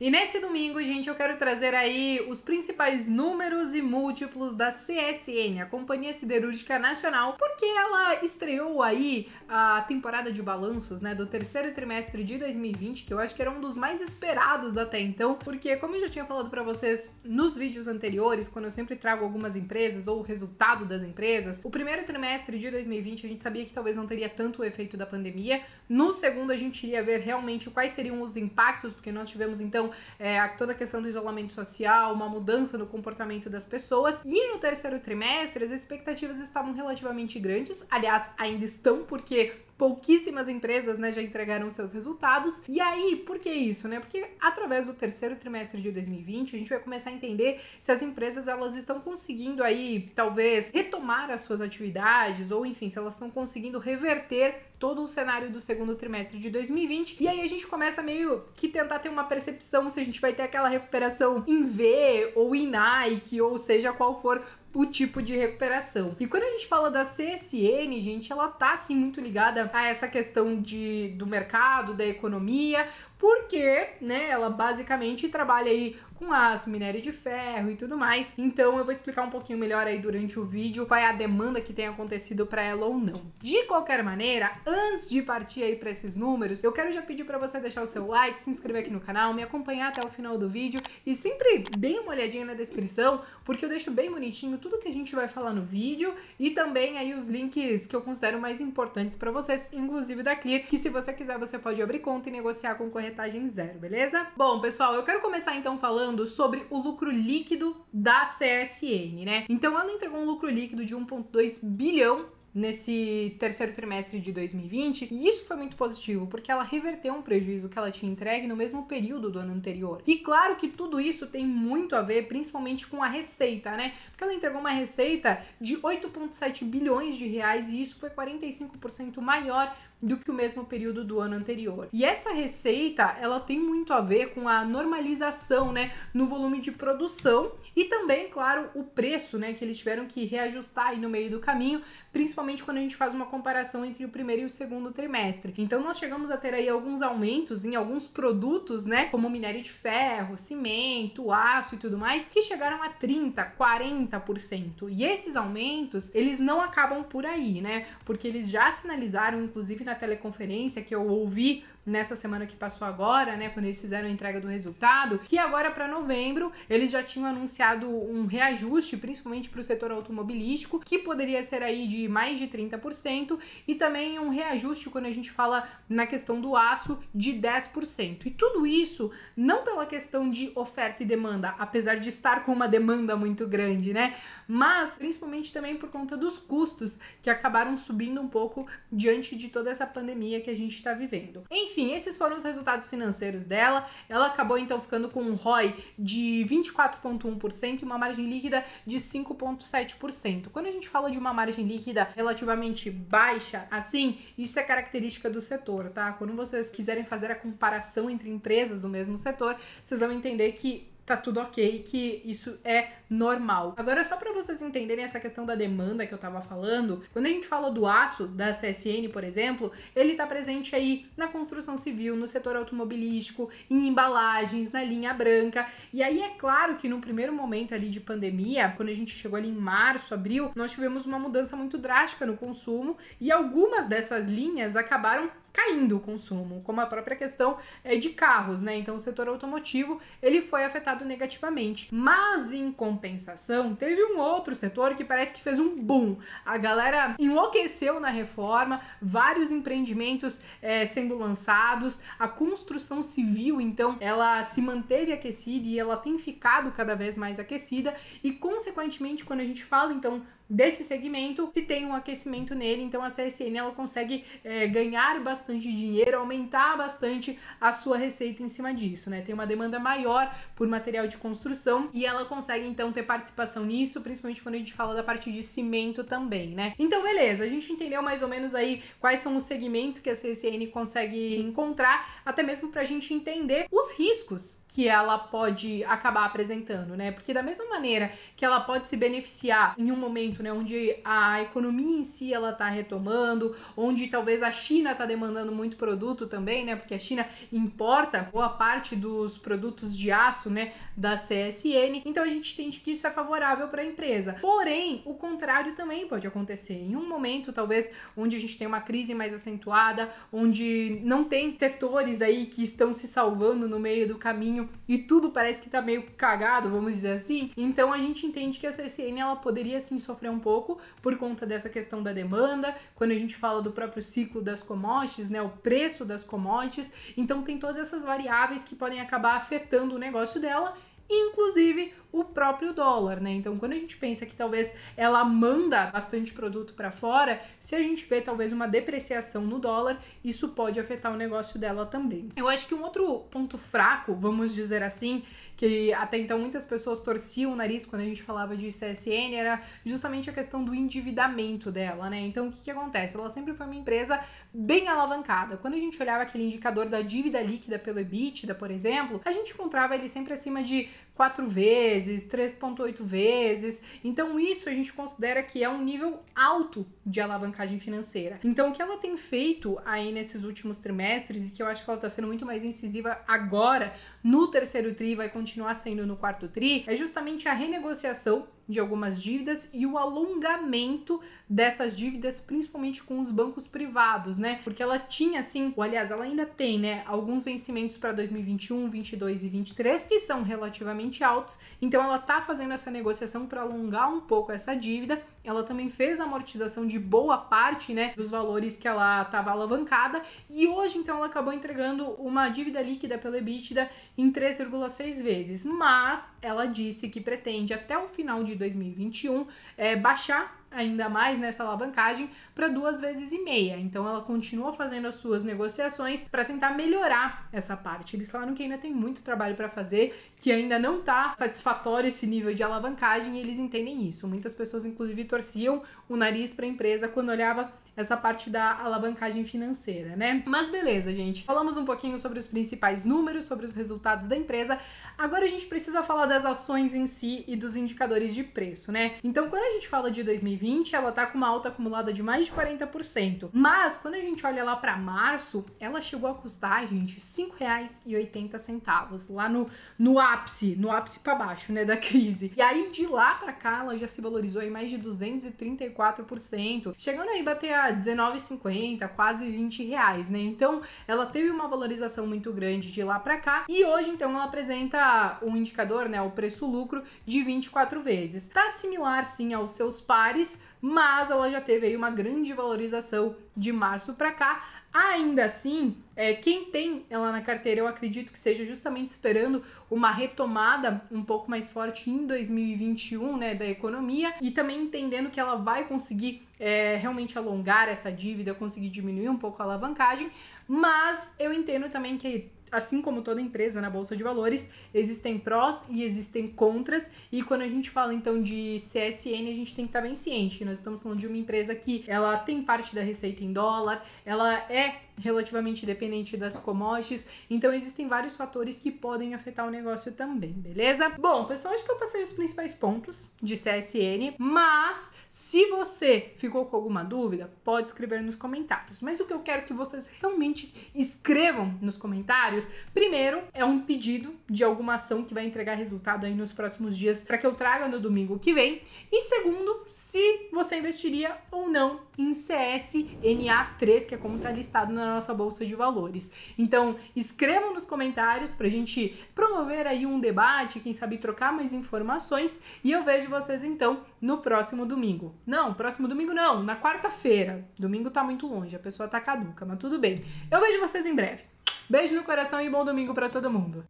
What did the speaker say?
E nesse domingo, gente, eu quero trazer aí os principais números e múltiplos da CSN, a Companhia Siderúrgica Nacional, porque ela estreou aí a temporada de balanços, né, do terceiro trimestre de 2020, que eu acho que era um dos mais esperados até então, porque como eu já tinha falado para vocês nos vídeos anteriores, quando eu sempre trago algumas empresas ou o resultado das empresas, o primeiro trimestre de 2020 a gente sabia que talvez não teria tanto o efeito da pandemia. No segundo a gente iria ver realmente quais seriam os impactos, porque nós tivemos então então, é, toda a questão do isolamento social, uma mudança no comportamento das pessoas. E no terceiro trimestre, as expectativas estavam relativamente grandes, aliás, ainda estão, porque pouquíssimas empresas né, já entregaram seus resultados. E aí, por que isso? Né? Porque através do terceiro trimestre de 2020, a gente vai começar a entender se as empresas elas estão conseguindo aí, talvez, retomar as suas atividades, ou enfim, se elas estão conseguindo reverter todo o cenário do segundo trimestre de 2020. E aí a gente começa meio que tentar ter uma percepção se a gente vai ter aquela recuperação em V ou em Nike, ou seja qual for o tipo de recuperação. E quando a gente fala da CSN, gente, ela tá assim muito ligada a essa questão de, do mercado, da economia, porque, né, ela basicamente trabalha aí com aço, minério de ferro e tudo mais. Então eu vou explicar um pouquinho melhor aí durante o vídeo qual é a demanda que tem acontecido para ela ou não. De qualquer maneira, antes de partir aí para esses números, eu quero já pedir para você deixar o seu like, se inscrever aqui no canal, me acompanhar até o final do vídeo e sempre dê uma olhadinha na descrição, porque eu deixo bem bonitinho tudo que a gente vai falar no vídeo e também aí os links que eu considero mais importantes para vocês, inclusive da Clear, que se você quiser você pode abrir conta e negociar com o corretor corretagem zero, beleza? Bom, pessoal, eu quero começar então falando sobre o lucro líquido da CSN, né? Então ela entregou um lucro líquido de 1,2 bilhão nesse terceiro trimestre de 2020, e isso foi muito positivo, porque ela reverteu um prejuízo que ela tinha entregue no mesmo período do ano anterior. E claro que tudo isso tem muito a ver principalmente com a receita, né? Porque ela entregou uma receita de 8.7 bilhões de reais e isso foi 45% maior do que o mesmo período do ano anterior. E essa receita, ela tem muito a ver com a normalização, né, no volume de produção e também, claro, o preço, né, que eles tiveram que reajustar aí no meio do caminho, principalmente quando a gente faz uma comparação entre o primeiro e o segundo trimestre. Então nós chegamos a ter aí alguns aumentos em alguns produtos, né, como minério de ferro, cimento, aço e tudo mais, que chegaram a 30, 40%. E esses aumentos, eles não acabam por aí, né? Porque eles já sinalizaram inclusive na na teleconferência que eu ouvi nessa semana que passou agora, né, quando eles fizeram a entrega do resultado, que agora para novembro eles já tinham anunciado um reajuste, principalmente para o setor automobilístico, que poderia ser aí de mais de 30% e também um reajuste quando a gente fala na questão do aço de 10%. E tudo isso não pela questão de oferta e demanda, apesar de estar com uma demanda muito grande, né? Mas principalmente também por conta dos custos que acabaram subindo um pouco diante de toda essa pandemia que a gente está vivendo. Enfim, enfim, esses foram os resultados financeiros dela. Ela acabou então ficando com um ROI de 24,1% e uma margem líquida de 5,7%. Quando a gente fala de uma margem líquida relativamente baixa, assim, isso é característica do setor, tá? Quando vocês quiserem fazer a comparação entre empresas do mesmo setor, vocês vão entender que tá tudo ok, que isso é normal. Agora, só para vocês entenderem essa questão da demanda que eu tava falando, quando a gente fala do aço da CSN, por exemplo, ele tá presente aí na construção civil, no setor automobilístico, em embalagens, na linha branca. E aí é claro que no primeiro momento ali de pandemia, quando a gente chegou ali em março, abril, nós tivemos uma mudança muito drástica no consumo e algumas dessas linhas acabaram caindo o consumo, como a própria questão é, de carros, né? Então o setor automotivo, ele foi afetado impactado negativamente. Mas, em compensação, teve um outro setor que parece que fez um boom. A galera enlouqueceu na reforma, vários empreendimentos é, sendo lançados, a construção civil, então, ela se manteve aquecida e ela tem ficado cada vez mais aquecida, e, consequentemente, quando a gente fala, então, desse segmento, se tem um aquecimento nele, então a CSN ela consegue é, ganhar bastante dinheiro, aumentar bastante a sua receita em cima disso, né? Tem uma demanda maior por material de construção e ela consegue então ter participação nisso, principalmente quando a gente fala da parte de cimento também, né? Então, beleza, a gente entendeu mais ou menos aí quais são os segmentos que a CSN consegue se encontrar, até mesmo para a gente entender os riscos que ela pode acabar apresentando, né? Porque da mesma maneira que ela pode se beneficiar em um momento momento, né, onde a economia em si ela tá retomando, onde talvez a China tá demandando muito produto também, né, porque a China importa boa parte dos produtos de aço, né, da CSN. Então a gente entende que isso é favorável para a empresa. Porém, o contrário também pode acontecer. Em um momento, talvez, onde a gente tem uma crise mais acentuada, onde não tem setores aí que estão se salvando no meio do caminho e tudo parece que tá meio cagado, vamos dizer assim. Então a gente entende que a CSN ela poderia sim sofrer sofrer um pouco por conta dessa questão da demanda, quando a gente fala do próprio ciclo das commodities, né, o preço das commodities. Então tem todas essas variáveis que podem acabar afetando o negócio dela inclusive o próprio dólar, né? Então, quando a gente pensa que talvez ela manda bastante produto para fora, se a gente vê talvez uma depreciação no dólar, isso pode afetar o negócio dela também. Eu acho que um outro ponto fraco, vamos dizer assim, que até então muitas pessoas torciam o nariz quando a gente falava de CSN, era justamente a questão do endividamento dela, né? Então o que, que acontece? Ela sempre foi uma empresa bem alavancada. Quando a gente olhava aquele indicador da dívida líquida pelo EBITDA, por exemplo, a gente comprava ele sempre acima de quatro vezes, 3,8 vezes. Então, isso a gente considera que é um nível alto de alavancagem financeira. Então, o que ela tem feito aí nesses últimos trimestres, e que eu acho que ela está sendo muito mais incisiva agora, no terceiro TRI, vai continuar sendo no quarto TRI, é justamente a renegociação de algumas dívidas e o alongamento dessas dívidas, principalmente com os bancos privados, né? Porque ela tinha assim, ou, aliás, ela ainda tem, né, alguns vencimentos para 2021, 22 e 23 que são relativamente altos. Então ela tá fazendo essa negociação para alongar um pouco essa dívida ela também fez a amortização de boa parte, né, dos valores que ela estava alavancada e hoje então ela acabou entregando uma dívida líquida pela EBITDA em 3,6 vezes, mas ela disse que pretende até o final de 2021 é, eh, baixar ainda mais nessa alavancagem para duas vezes e meia. Então ela continua fazendo as suas negociações para tentar melhorar essa parte. Eles falaram que ainda tem muito trabalho para fazer, que ainda não está satisfatório esse nível de alavancagem e eles entendem isso. Muitas pessoas inclusive torciam o nariz para a empresa quando olhava essa parte da alavancagem financeira, né? Mas beleza, gente. Falamos um pouquinho sobre os principais números, sobre os resultados da empresa. Agora a gente precisa falar das ações em si e dos indicadores de preço, né? Então, quando a gente fala de 2020 2020, ela tá com uma alta acumulada de mais de 40%. Mas quando a gente olha lá para março, ela chegou a custar, gente, R$ 5,80 lá no, no ápice, no ápice para baixo, né, da crise. E aí de lá para cá ela já se valorizou em mais de 234%, chegando aí a bater a 19,50, quase 20 reais, né? Então, ela teve uma valorização muito grande de lá para cá e hoje então ela apresenta o um indicador, né, o preço lucro de 24 vezes. Tá similar sim aos seus pares mas ela já teve aí uma grande valorização de março para cá. Ainda assim, é, quem tem ela na carteira, eu acredito que seja justamente esperando uma retomada um pouco mais forte em 2021, né, da economia, e também entendendo que ela vai conseguir é, realmente alongar essa dívida, conseguir diminuir um pouco a alavancagem, mas eu entendo também que assim como toda empresa na bolsa de valores, existem prós e existem contras. E quando a gente fala então de CSN, a gente tem que estar bem ciente. Nós estamos falando de uma empresa que ela tem parte da receita em dólar, ela é relativamente dependente das commodities. Então existem vários fatores que podem afetar o negócio também, beleza? Bom, pessoal, acho que eu passei os principais pontos de CSN, mas se você ficou com alguma dúvida, pode escrever nos comentários. Mas o que eu quero que vocês realmente escrevam nos comentários Primeiro, é um pedido de alguma ação que vai entregar resultado aí nos próximos dias para que eu traga no domingo que vem. E segundo, se você investiria ou não em CSNA3, que é como está listado na nossa bolsa de valores. Então, escrevam nos comentários para a gente promover aí um debate, quem sabe trocar mais informações. E eu vejo vocês então no próximo domingo. Não, próximo domingo não, na quarta-feira. Domingo tá muito longe, a pessoa tá caduca, mas tudo bem. Eu vejo vocês em breve. Beijo no coração e bom domingo para todo mundo.